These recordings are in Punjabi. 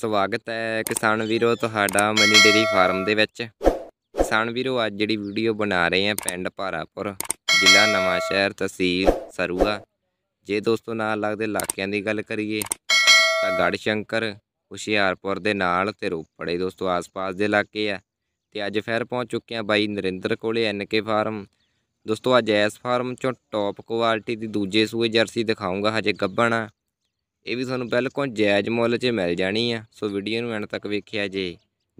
ਸਵਾਗਤ ਹੈ ਕਿਸਾਨ ਵੀਰੋ ਤੁਹਾਡਾ ਮਨੀ ਡੇਰੀ ਫਾਰਮ ਦੇ ਵਿੱਚ ਕਿਸਾਨ ਵੀਰੋ ਅੱਜ ਜਿਹੜੀ ਵੀਡੀਓ ਬਣਾ ਰਹੇ ਆ ਪਿੰਡ ਭਾਰਾਪੁਰ ਜ਼ਿਲ੍ਹਾ ਨਵਾਂ ਸ਼ਹਿਰ ਤਹਿਸੀਲ ਸਰੂਆ ਜੇ ਦੋਸਤੋ ਨਾਲ ਲੱਗਦੇ ਇਲਾਕਿਆਂ ਦੀ ਗੱਲ ਕਰੀਏ ਤਾਂ ਗੜ ਸ਼ੰਕਰ ਹੁਸ਼ਿਆਰਪੁਰ ਦੇ ਨਾਲ ਤੇ ਰੋਪੜੇ ਦੋਸਤੋ ਆਸ-ਪਾਸ ਦੇ ਇਲਾਕੇ ਆ ਤੇ ਅੱਜ ਫੇਰ ਪਹੁੰਚ ਚੁੱਕੇ ਆ ਬਾਈ ਨਰਿੰਦਰ ਕੋਲੇ ਐਨਕੇ ਫਾਰਮ ਦੋਸਤੋ ਅੱਜ ਐਸ ਫਾਰਮ ਚੋਂ ਟੌਪ ਕੁਆਲਿਟੀ ਦੀ ਦੂਜੇ ਸੂਏ ਜਰਸੀ ਦਿਖਾਉਂਗਾ ਹਜੇ ਗੱਬਣਾ ਇਹ ਵੀ ਤੁਹਾਨੂੰ ਬਿਲਕੁਲ ਜਾਇਜ਼ ਮੁੱਲ 'ਚ ਮਿਲ ਜਾਣੀ ਆ ਸੋ ਵੀਡੀਓ ਨੂੰ ਐਂਡ ਤੱਕ ਵੇਖਿਆ ਜੇ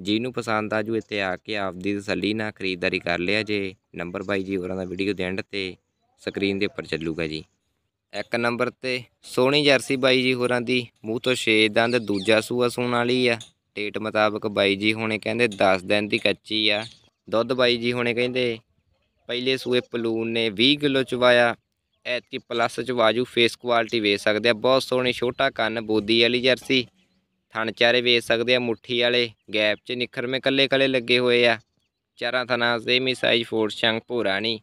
ਜਿਹਨੂੰ ਪਸੰਦ ਆ ਜੂ ਇੱਥੇ ਆ ਕੇ ਆਪਦੀ ਤਸੱਲੀ ਨਾਲ ਖਰੀਦਦਾਰੀ ਕਰ ਲਿਆ ਜੇ ਨੰਬਰ ਬਾਈ ਜੀ ਹੋਰਾਂ ਦਾ ਵੀਡੀਓ ਦੇ ਐਂਡ ਤੇ ਸਕਰੀਨ ਦੇ ਉੱਪਰ ਚੱਲੂਗਾ ਜੀ ਇੱਕ ਨੰਬਰ ਤੇ ਸੋਹਣੀ ਜਰਸੀ ਬਾਈ ਜੀ ਹੋਰਾਂ ਦੀ ਮੂੰਹ ਤੋਂ 6 ਦੰਦ ਦੂਜਾ ਸੂਆ ਸੂਣ ਵਾਲੀ ਆ ਡੇਟ ਮੁਤਾਬਕ ਬਾਈ ਜੀ ਹੁਣੇ ਕਹਿੰਦੇ 10 ਦਿਨ ਦੀ ਕੱਚੀ ਆ ਦੁੱਧ ਬਾਈ ਜੀ ਹੁਣੇ ਕਹਿੰਦੇ ਪਹਿਲੇ ਸੂਏ ਪਲੂਨ ਨੇ 20 ਕਿਲੋ ਚਵਾਇਆ ਐਤਕੀ ਪਲੱਸ ਚ ਵਾਜੂ ਫੇਸ ਕੁਆਲਿਟੀ ਵੇਚ ਸਕਦੇ ਆ ਬਹੁਤ ਸੋਹਣੀ ਛੋਟਾ ਕੰਨ ਬੋਦੀ ਵਾਲੀ ਜਰਸੀ ਥਣ ਚਾਰੇ ਵੇਚ ਸਕਦੇ ਆ ਮੁੱਠੀ ਵਾਲੇ ਗੈਪ 'ਚ ਨਿਖਰਵੇਂ ਕੱਲੇ ਕੱਲੇ ਲੱਗੇ ਹੋਏ ਆ ਚਾਰਾਂ ਥਣਾ ਸੇਮੀ ਸਾਈਜ਼ ਫੋਰ ਸ਼ੰਗ ਭੂਰਾ ਨਹੀਂ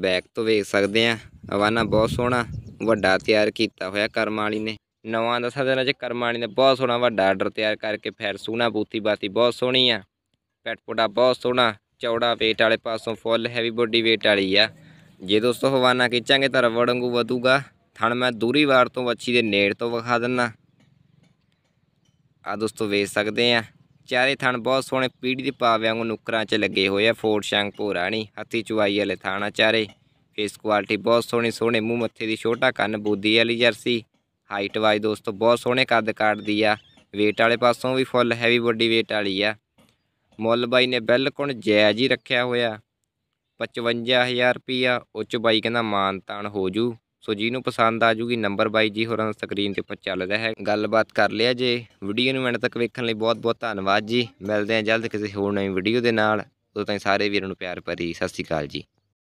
ਬੈਕ ਤੋਂ ਵੇਖ ਸਕਦੇ ਆ ਹਵਾਨਾ ਬਹੁਤ ਸੋਹਣਾ ਵੱਡਾ ਤਿਆਰ ਕੀਤਾ ਹੋਇਆ ਕਰਮਾਲੀ ਨੇ ਨਵਾਂ ਦਸਾਂ ਦਿਨਾਂ 'ਚ ਕਰਮਾਲੀ ਨੇ ਬਹੁਤ ਸੋਹਣਾ ਵੱਡਾ ਆਰਡਰ ਤਿਆਰ ਕਰਕੇ ਫਿਰ ਸੋਹਣਾ ਬੂਤੀ ਬਾਤੀ ਬਹੁਤ ਸੋਹਣੀ ਆ ਪੈਟਪੋਟਾ ਬਹੁਤ ਸੋਹਣਾ ਚੌੜਾ weight ਵਾਲੇ ਪਾਸੋਂ ਫੁੱਲ ਹੈਵੀ ਬੋਡੀ weight ਵਾਲੀ ਆ ਜੇ ਦੋਸਤੋ ਹਵਾਨਾ ਖਿੱਚਾਂਗੇ ਤਾਂ ਰਵੜ ਵਾਂਗੂ ਵਧੂਗਾ ਥਣ ਮੈਂ ਦੂਰੀ ਵਾਰ ਤੋਂ ਵੱਛੀ ਦੇ ਨੇੜ ਤੋਂ ਵਿਖਾ ਦਿੰਨਾ ਆ ਦੋਸਤੋ ਵੇਚ ਸਕਦੇ ਆ ਚਾਰੇ ਥਣ ਬਹੁਤ ਸੋਹਣੇ ਪੀੜੀ ਦੇ ਪਾਵੇ ਵਾਂਗੂ ਨੁਕਰਾਂ 'ਚ ਲੱਗੇ ਹੋਏ ਆ ਸ਼ੰਕ ਸ਼ੰਗ ਨਹੀਂ ਹੱਥੀ ਚੁਵਾਈ ਵਾਲੇ ਥਾਣਾ ਚਾਰੇ ਫੇਸ ਕੁਆਲਿਟੀ ਬਹੁਤ ਸੋਹਣੀ ਸੋਹਣੇ ਮੂੰਹ ਮੱਥੇ ਦੀ ਛੋਟਾ ਕੰਨ ਬੂਦੀ ਵਾਲੀ ਜਰਸੀ ਹਾਈਟ ਵਾਈ ਦੋਸਤੋ ਬਹੁਤ ਸੋਹਣੇ ਕੱਦ ਕਾਟਦੀ ਆ weight ਵਾਲੇ ਪਾਸੋਂ ਵੀ ਫੁੱਲ ਹੈਵੀ ਬੋਡੀ weight ਵਾਲੀ ਆ ਮੁੱਲ ਬਾਈ ਨੇ ਬਿਲਕੁਲ ਜਾਇਜ਼ ਹੀ ਰੱਖਿਆ ਹੋਇਆ 55000 ਰੁਪਿਆ ਉਹ ਬਾਈ ਕਹਿੰਦਾ ਮਾਨਤਾਨ ਹੋ ਜੂ ਸੋ ਜਿਹਨੂੰ ਪਸੰਦ ਆ ਜੂਗੀ ਨੰਬਰ ਬਾਈ ਜੀ ਹੋਰਾਂ ਸਕਰੀਨ ਤੇ ਉੱਪਰ ਚੱਲਦਾ ਹੈ ਗੱਲਬਾਤ ਕਰ ਲਿਆ ਜੇ ਵੀਡੀਓ ਨੂੰ ਐਂਡ ਤੱਕ ਵੇਖਣ ਲਈ ਬਹੁਤ ਬਹੁਤ ਧੰਨਵਾਦ ਜੀ ਮਿਲਦੇ ਆ ਜਲਦ ਕਿਸੇ ਹੋਰ ਨਵੀਂ ਵੀਡੀਓ ਦੇ ਨਾਲ ਉਦੋਂ ਤਾਈਂ ਸਾਰੇ ਵੀਰਾਂ ਨੂੰ ਪਿਆਰ ਭਰੀ ਸਤਿ ਸ਼੍ਰੀ ਅਕਾਲ ਜੀ